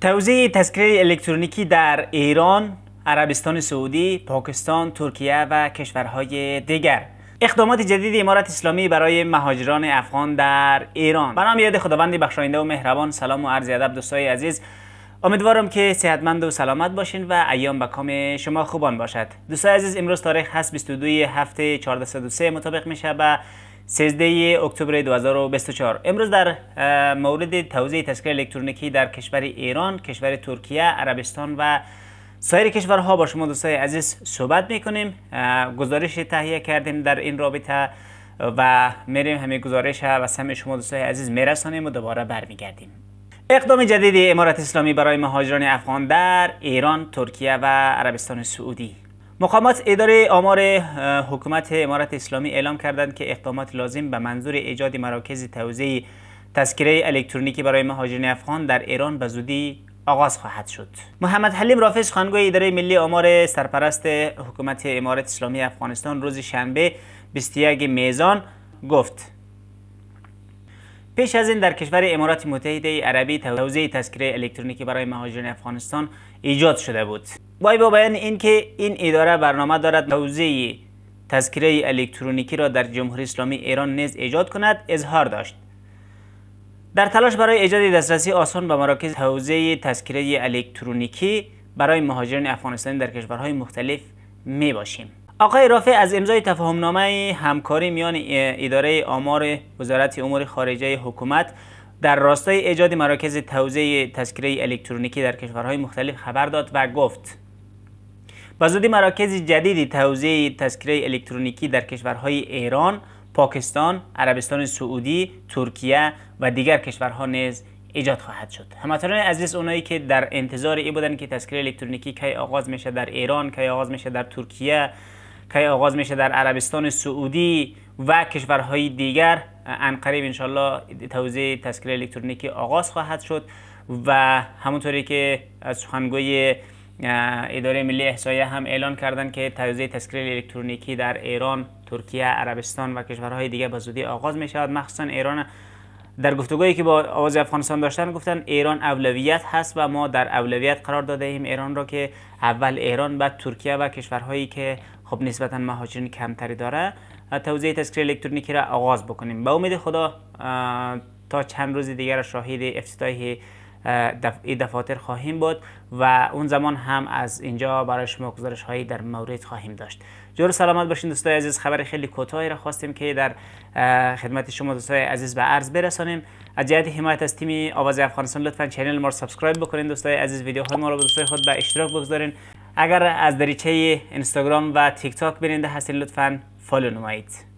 توزیع تذکره الکترونیکی در ایران، عربستان سعودی، پاکستان، ترکیه و کشورهای دیگر اقدامات جدید امارت اسلامی برای مهاجران افغان در ایران به نام یاد خداوند بخشاینده و مهربان سلام و عرض ادب دوستای عزیز امیدوارم که صحتمند و سلامت باشین و ایام به کام شما خوبان باشد دوستای عزیز امروز تاریخ هست 22 هفته 1403 مطابق میشه به 13 اکتبر 2024 امروز در مورد توزیع تذکر الکترونیکی در کشور ایران، کشور ترکیه، عربستان و سایر کشورها با شما دوستای عزیز صحبت میکنیم گزارش تهیه کردیم در این رابطه و میریم همه گزارش ها و سم شما دوستای عزیز میرسانیم و دوباره برمیگردیم اقدام جدید امارت اسلامی برای مهاجران افغان در ایران، ترکیه و عربستان سعودی مقامات اداره آمار حکومت امارت اسلامی اعلام کردند که اقدامات لازم به منظور ایجاد مراکز توزیع تذکره الکترونیکی برای مهاجرین افغان در ایران به زودی آغاز خواهد شد محمد حلیم رافش خانگوی اداره ملی آمار سرپرست حکومت امارت اسلامی افغانستان روز شنبه 21 میزان گفت پیش از این در کشور امارات متحده عربی توزیع تذکره الکترونیکی برای مهاجران افغانستان ایجاد شده بود وای با بیان یعنی اینکه این اداره برنامه دارد حوزه تذکیره الکترونیکی را در جمهوری اسلامی ایران نیز ایجاد کند اظهار داشت در تلاش برای ایجاد دسترسی آسان به مراکز حوزه تذکیره الکترونیکی برای مهاجران افغانستانی در کشورهای مختلف می باشیم آقای رافع از امضای تفاهمنامه همکاری میان اداره آمار وزارت امور خارجه حکومت در راستای ایجاد مراکز توزیع تذکره الکترونیکی در کشورهای مختلف خبر داد و گفت وزدی مراکز جدیدی توزیع تذکره الکترونیکی در کشورهای ایران، پاکستان، عربستان سعودی، ترکیه و دیگر کشورها نیز ایجاد خواهد شد هموطنان عزیز اونایی که در انتظار بودن که تذکره الکترونیکی که آغاز میشه در ایران کی آغاز میشه در ترکیه کی آغاز میشه در عربستان سعودی و کشورهای دیگر انقریب انشالله توزیع تذکره الکترونیکی آغاز خواهد شد و همونطوری که سخنگوی اداره ملی احسایه هم اعلان کردن که توزیع تسکریل الکترونیکی در ایران، ترکیه، عربستان و کشورهای دیگه به زودی آغاز می شود مخصوصا ایران در گفتگویی که با آواز افغانستان داشتن گفتن ایران اولویت هست و ما در اولویت قرار داده ایم ایران را که اول ایران بعد ترکیه و کشورهایی که خب نسبتا مهاجرین کمتری داره توزیع تسکری الکترونیکی را آغاز بکنیم به امید خدا تا چند روز دیگر شاهد افتتاح این دفاتر خواهیم بود و اون زمان هم از اینجا برای شما گزارش هایی در مورد خواهیم داشت جور سلامت باشین دوستای عزیز خبر خیلی کوتاهی را خواستیم که در خدمت شما دوستای عزیز به عرض برسانیم از جهت حمایت از تیم آواز افغانستان لطفا چنل ما رو سابسکرایب بکنین دوستای عزیز ویدیوهای ما رو به دوستای خود به اشتراک بگذارین اگر از دریچه اینستاگرام و تیک تاک بیننده هستین لطفا فالو نمایید